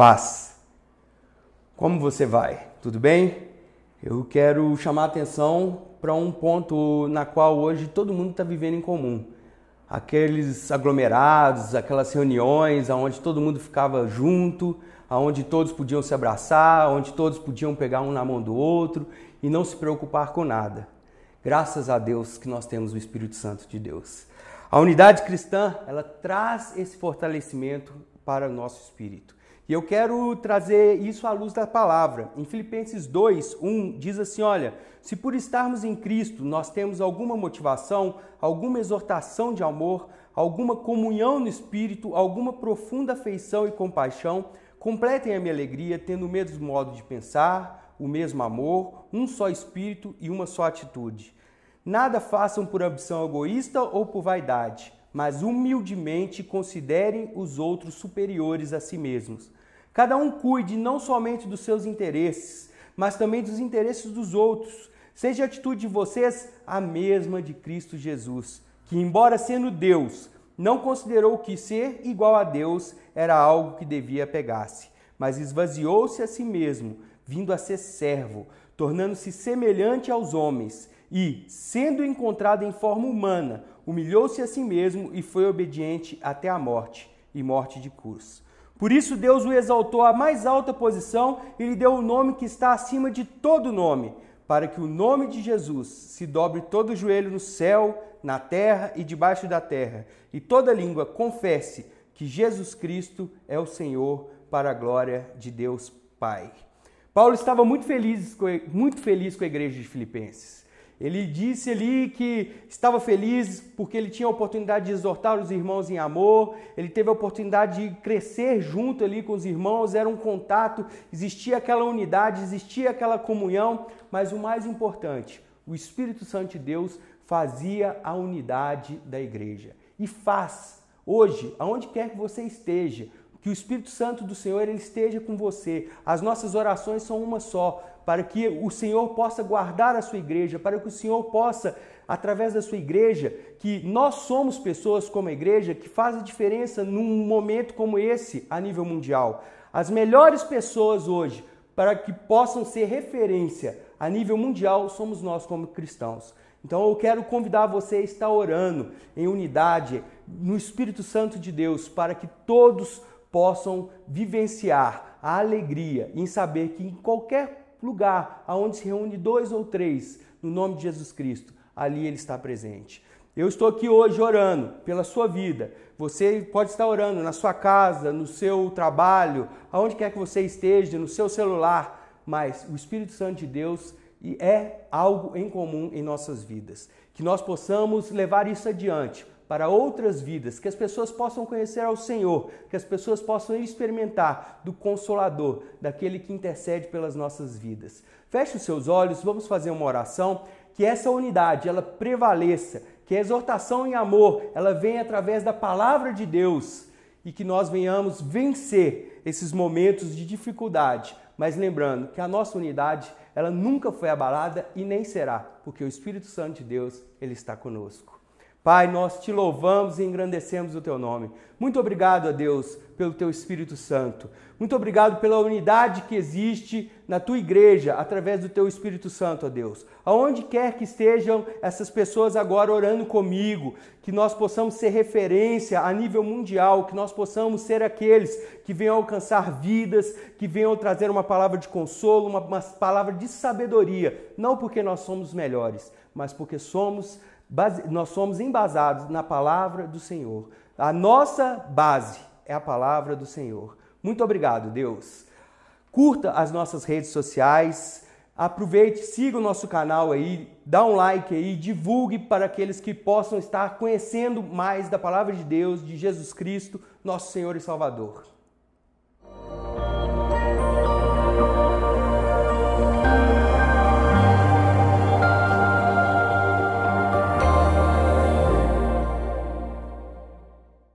Paz. Como você vai? Tudo bem? Eu quero chamar a atenção para um ponto na qual hoje todo mundo está vivendo em comum. Aqueles aglomerados, aquelas reuniões onde todo mundo ficava junto, onde todos podiam se abraçar, onde todos podiam pegar um na mão do outro e não se preocupar com nada. Graças a Deus que nós temos o Espírito Santo de Deus. A unidade cristã, ela traz esse fortalecimento para o nosso espírito. E eu quero trazer isso à luz da palavra. Em Filipenses 2, 1 diz assim: Olha, se por estarmos em Cristo nós temos alguma motivação, alguma exortação de amor, alguma comunhão no espírito, alguma profunda afeição e compaixão, completem a minha alegria tendo o mesmo modo de pensar, o mesmo amor, um só espírito e uma só atitude. Nada façam por ambição egoísta ou por vaidade, mas humildemente considerem os outros superiores a si mesmos. Cada um cuide não somente dos seus interesses, mas também dos interesses dos outros. Seja a atitude de vocês a mesma de Cristo Jesus, que, embora sendo Deus, não considerou que ser igual a Deus era algo que devia pegar-se, mas esvaziou-se a si mesmo, vindo a ser servo, tornando-se semelhante aos homens, e, sendo encontrado em forma humana, humilhou-se a si mesmo e foi obediente até a morte e morte de cruz. Por isso Deus o exaltou à mais alta posição e lhe deu o um nome que está acima de todo nome, para que o nome de Jesus se dobre todo joelho no céu, na terra e debaixo da terra, e toda língua confesse que Jesus Cristo é o Senhor para a glória de Deus Pai. Paulo estava muito feliz, muito feliz com a igreja de Filipenses. Ele disse ali que estava feliz porque ele tinha a oportunidade de exortar os irmãos em amor, ele teve a oportunidade de crescer junto ali com os irmãos, era um contato, existia aquela unidade, existia aquela comunhão, mas o mais importante, o Espírito Santo de Deus fazia a unidade da igreja. E faz hoje, aonde quer que você esteja, que o Espírito Santo do Senhor ele esteja com você. As nossas orações são uma só para que o Senhor possa guardar a sua igreja, para que o Senhor possa, através da sua igreja, que nós somos pessoas como a igreja que fazem diferença num momento como esse a nível mundial. As melhores pessoas hoje para que possam ser referência a nível mundial somos nós como cristãos. Então eu quero convidar você a estar orando em unidade no Espírito Santo de Deus para que todos possam vivenciar a alegria em saber que em qualquer lugar aonde se reúne dois ou três no nome de Jesus Cristo, ali ele está presente. Eu estou aqui hoje orando pela sua vida. Você pode estar orando na sua casa, no seu trabalho, aonde quer que você esteja, no seu celular, mas o Espírito Santo de Deus é algo em comum em nossas vidas. Que nós possamos levar isso adiante para outras vidas, que as pessoas possam conhecer ao Senhor, que as pessoas possam experimentar do Consolador, daquele que intercede pelas nossas vidas. Feche os seus olhos, vamos fazer uma oração, que essa unidade ela prevaleça, que a exortação em amor ela venha através da palavra de Deus e que nós venhamos vencer esses momentos de dificuldade, mas lembrando que a nossa unidade, ela nunca foi abalada e nem será, porque o Espírito Santo de Deus, ele está conosco. Pai, nós te louvamos e engrandecemos o teu nome. Muito obrigado a Deus pelo teu Espírito Santo. Muito obrigado pela unidade que existe na tua igreja através do teu Espírito Santo, a Deus. Aonde quer que estejam essas pessoas agora orando comigo, que nós possamos ser referência a nível mundial, que nós possamos ser aqueles que venham alcançar vidas, que venham trazer uma palavra de consolo, uma, uma palavra de sabedoria, não porque nós somos melhores, mas porque somos nós somos embasados na palavra do Senhor. A nossa base é a palavra do Senhor. Muito obrigado, Deus. Curta as nossas redes sociais. Aproveite, siga o nosso canal aí, dá um like aí, divulgue para aqueles que possam estar conhecendo mais da palavra de Deus, de Jesus Cristo, nosso Senhor e Salvador.